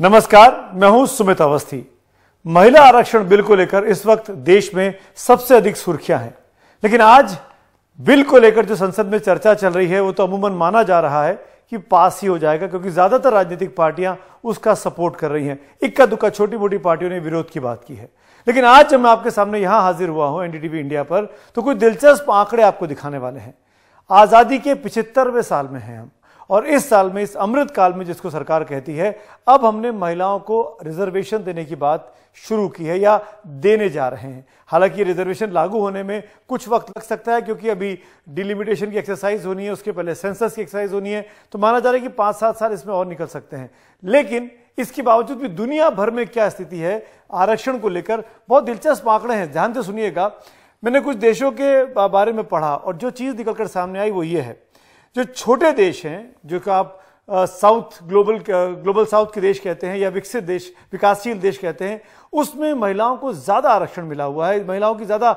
नमस्कार मैं हूं सुमित अवस्थी महिला आरक्षण बिल को लेकर इस वक्त देश में सबसे अधिक सुर्खियां हैं लेकिन आज बिल को लेकर जो संसद में चर्चा चल रही है वो तो अमूमन माना जा रहा है कि पास ही हो जाएगा क्योंकि ज्यादातर राजनीतिक पार्टियां उसका सपोर्ट कर रही हैं इक्का दुक्का छोटी मोटी पार्टियों ने विरोध की बात की है लेकिन आज जब मैं आपके सामने यहां हाजिर हुआ हूं एनडीटीवी इंडिया पर तो कुछ दिलचस्प आंकड़े आपको दिखाने वाले हैं आजादी के पिछहत्तरवें साल में हैं हम और इस साल में इस अमृत काल में जिसको सरकार कहती है अब हमने महिलाओं को रिजर्वेशन देने की बात शुरू की है या देने जा रहे हैं हालांकि रिजर्वेशन लागू होने में कुछ वक्त लग सकता है क्योंकि अभी डिलिमिटेशन की एक्सरसाइज होनी है उसके पहले सेंसस की एक्सरसाइज होनी है तो माना जा रहा है कि पाँच सात साल इसमें और निकल सकते हैं लेकिन इसके बावजूद भी दुनिया भर में क्या स्थिति है आरक्षण को लेकर बहुत दिलचस्प आंकड़े हैं ध्यान से सुनिएगा मैंने कुछ देशों के बारे में पढ़ा और जो चीज़ निकल सामने आई वो ये है जो छोटे देश हैं जो कि आप साउथ ग्लोबल ग्लोबल साउथ के देश कहते हैं या विकसित देश विकासशील देश कहते हैं उसमें महिलाओं को ज़्यादा आरक्षण मिला हुआ है महिलाओं की ज़्यादा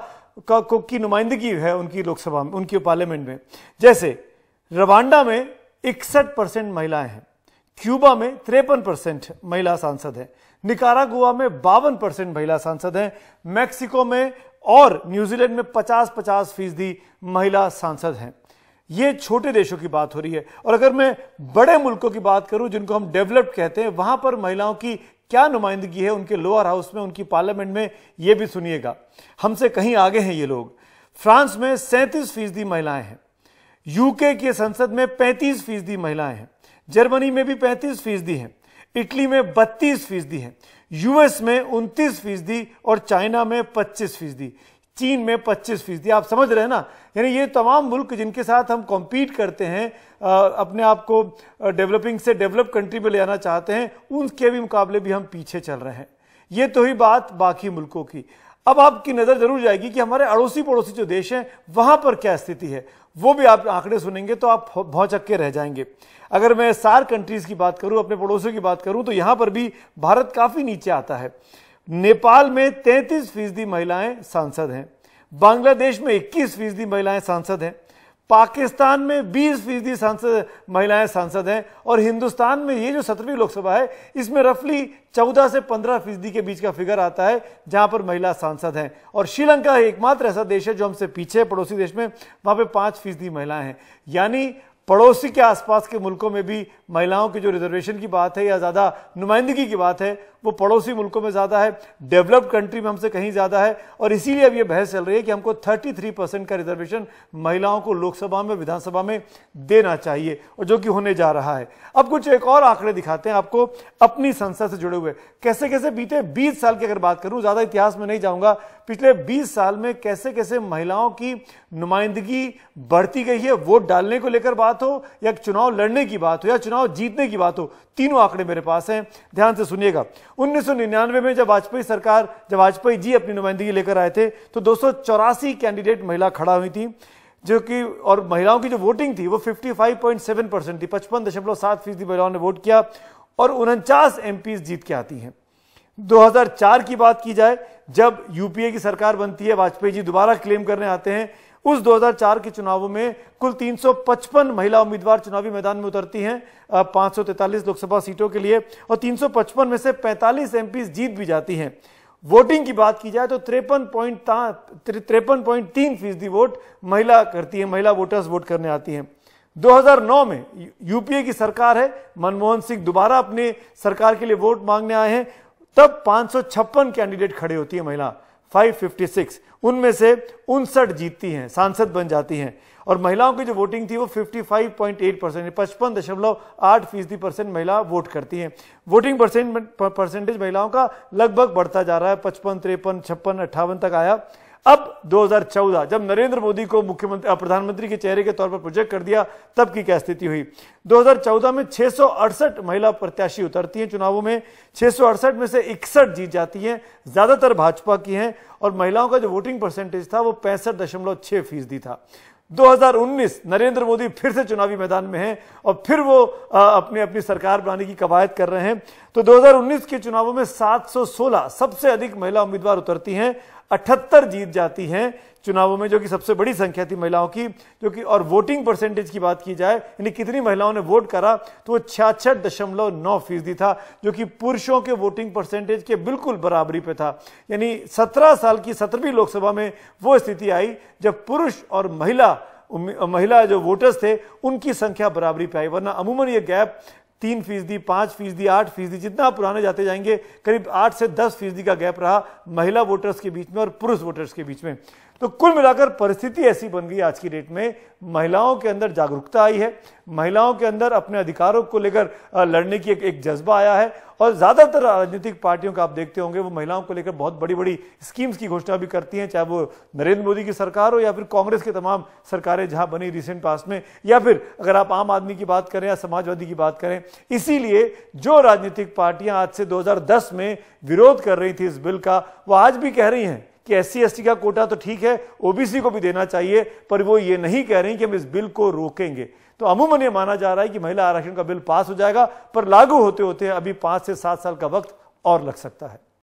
की नुमाइंदगी है उनकी लोकसभा में उनके पार्लियामेंट में जैसे रवांडा में इकसठ परसेंट महिलाएं हैं क्यूबा में तिरपन परसेंट महिला सांसद हैं निकारागुआ में बावन परसेंट महिला सांसद हैं मैक्सिको में और न्यूजीलैंड में पचास पचास फीसदी महिला सांसद हैं ये छोटे देशों की बात हो रही है और अगर मैं बड़े मुल्कों की बात करूं जिनको हम डेवलप्ड कहते हैं वहां पर महिलाओं की क्या नुमाइंदगी है उनके लोअर हाउस में उनकी पार्लियामेंट में ये भी सुनिएगा हमसे कहीं आगे हैं ये लोग फ्रांस में सैंतीस फीसदी महिलाएं हैं यूके के संसद में पैंतीस फीसदी महिलाएं हैं जर्मनी में भी पैंतीस फीसदी हैं इटली में बत्तीस फीसदी हैं यूएस में उनतीस फीसदी और चाइना में पच्चीस फीसदी चीन में 25 फीसदी आप समझ रहे हैं ना यानी ये तमाम मुल्क जिनके साथ हम कॉम्पीट करते हैं अपने आप को डेवलपिंग से डेवलप कंट्री में ले आना चाहते हैं उनके भी मुकाबले भी हम पीछे चल रहे हैं ये तो ही बात बाकी मुल्कों की अब आपकी नज़र जरूर जाएगी कि हमारे अड़ोसी पड़ोसी जो देश हैं वहाँ पर क्या स्थिति है वो भी आप आंकड़े सुनेंगे तो आप बहुत चक्के रह जाएंगे अगर मैं सार कंट्रीज़ की बात करूँ अपने पड़ोसियों की बात करूँ तो यहाँ पर भी भारत काफ़ी नीचे आता है नेपाल में 33 फीसदी महिलाएं सांसद हैं बांग्लादेश में 21 फीसदी महिलाएं सांसद हैं पाकिस्तान में 20 फीसदी सांसद महिलाएं सांसद हैं और हिंदुस्तान में ये जो सत्रहवीं लोकसभा है इसमें रफली 14 से 15 फीसदी के बीच का फिगर आता है जहां पर महिला सांसद हैं और श्रीलंका एकमात्र ऐसा देश है जो हमसे पीछे है पड़ोसी देश में वहां पे पांच फीसदी महिलाएं हैं यानी पड़ोसी के आसपास के मुल्कों में भी महिलाओं की जो रिजर्वेशन की बात है या ज़्यादा नुमाइंदगी की बात है वो पड़ोसी मुल्कों में ज़्यादा है डेवलप्ड कंट्री में हमसे कहीं ज़्यादा है और इसीलिए अब ये बहस चल रही है कि हमको 33 परसेंट का रिजर्वेशन महिलाओं को लोकसभा में विधानसभा में देना चाहिए और जो कि होने जा रहा है अब कुछ एक और आंकड़े दिखाते हैं आपको अपनी संसद से जुड़े हुए कैसे कैसे बीते बीस साल की अगर बात करूँ ज़्यादा इतिहास में नहीं जाऊँगा पिछले बीस साल में कैसे कैसे महिलाओं की नुमाइंदगी बढ़ती गई है वोट डालने को लेकर बात बात हो या चुनाव लड़ने की बात हो या चुनाव जीतने की बात हो तीनों आंकड़े मेरे पास हैं ध्यान से सुनिएगा 1999 में जब वाजपेयी सरकार जब वाजपेयी जी अपनी नुमाइंदगी लेकर आए थे तो दो कैंडिडेट महिला खड़ा हुई थी जो कि और महिलाओं की जो वोटिंग थी वो 55.7 परसेंट थी पचपन दशमलव सात फीसदी महिलाओं ने वोट किया और उनचास एम जीत के आती हैं 2004 की बात की जाए जब यूपीए की सरकार बनती है वाजपेयी जी दोबारा क्लेम करने आते हैं उस 2004 के चुनावों में कुल 355 महिला उम्मीदवार चुनावी मैदान में उतरती हैं पांच लोकसभा सीटों के लिए और 355 में से 45 एम जीत भी जाती हैं वोटिंग की बात की जाए तो त्रेपन पॉइंट पॉइंट तीन फीसदी वोट महिला करती है महिला वोटर्स वोट करने आती हैं 2009 में यूपीए की सरकार है मनमोहन सिंह दोबारा अपने सरकार के लिए वोट मांगने आए हैं तब पांच कैंडिडेट खड़े होती है महिला 556 उनमें से उनसठ जीतती हैं सांसद बन जाती हैं और महिलाओं की जो वोटिंग थी वो 55.8 परसेंट पचपन दशमलव आठ फीसदी परसेंट महिला वोट करती हैं वोटिंग परसेंट परसेंटेज महिलाओं का लगभग बढ़ता जा रहा है पचपन तिरपन छप्पन अट्ठावन तक आया अब 2014 जब नरेंद्र मोदी को मुख्यमंत्री प्रधानमंत्री के चेहरे के तौर पर प्रोजेक्ट कर दिया तब की क्या स्थिति हुई 2014 में छह महिला प्रत्याशी उतरती हैं चुनावों में छह में से इकसठ जीत जाती हैं ज्यादातर भाजपा की हैं और महिलाओं का जो वोटिंग परसेंटेज था वो पैंसठ फीसदी था 2019 नरेंद्र मोदी फिर से चुनावी मैदान में हैं और फिर वो अपने अपनी सरकार बनाने की कवायद कर रहे हैं तो 2019 के चुनावों में 716 सबसे अधिक महिला उम्मीदवार उतरती हैं अठहत्तर जीत जाती हैं चुनावों में जो कि सबसे बड़ी संख्या थी महिलाओं की जो कि और वोटिंग परसेंटेज की बात की जाए यानी कितनी महिलाओं ने वोट करा तो वो छियाछठ दशमलव नौ फीसदी था जो कि पुरुषों के वोटिंग परसेंटेज के बिल्कुल बराबरी पे था यानी सत्रह साल की सत्रहवीं लोकसभा में वो स्थिति आई जब पुरुष और महिला महिला जो वोटर्स थे उनकी संख्या बराबरी पे आई वरना अमूमन ये गैप तीन फीसदी पाँच फीसदी आठ फीसदी जितना पुराने जाते जाएंगे करीब आठ से दस फीसदी का गैप रहा महिला वोटर्स के बीच में और पुरुष वोटर्स के बीच में तो कुल मिलाकर परिस्थिति ऐसी बन गई आज की डेट में महिलाओं के अंदर जागरूकता आई है महिलाओं के अंदर अपने अधिकारों को लेकर लड़ने की एक, एक जज्बा आया है और ज़्यादातर राजनीतिक पार्टियों का आप देखते होंगे वो महिलाओं को लेकर बहुत बड़ी बड़ी स्कीम्स की घोषणा भी करती हैं चाहे वो नरेंद्र मोदी की सरकार हो या फिर कांग्रेस की तमाम सरकारें जहां बनी रिसेंट पास में या फिर अगर आप आम आदमी की बात करें या समाजवादी की बात करें इसीलिए जो राजनीतिक पार्टियां आज से दो में विरोध कर रही थी इस बिल का वो आज भी कह रही हैं कि एस सी का कोटा तो ठीक है ओबीसी को भी देना चाहिए पर वो ये नहीं कह रही कि हम इस बिल को रोकेंगे तो अमूमन ये माना जा रहा है कि महिला आरक्षण का बिल पास हो जाएगा पर लागू होते होते अभी पांच से सात साल का वक्त और लग सकता है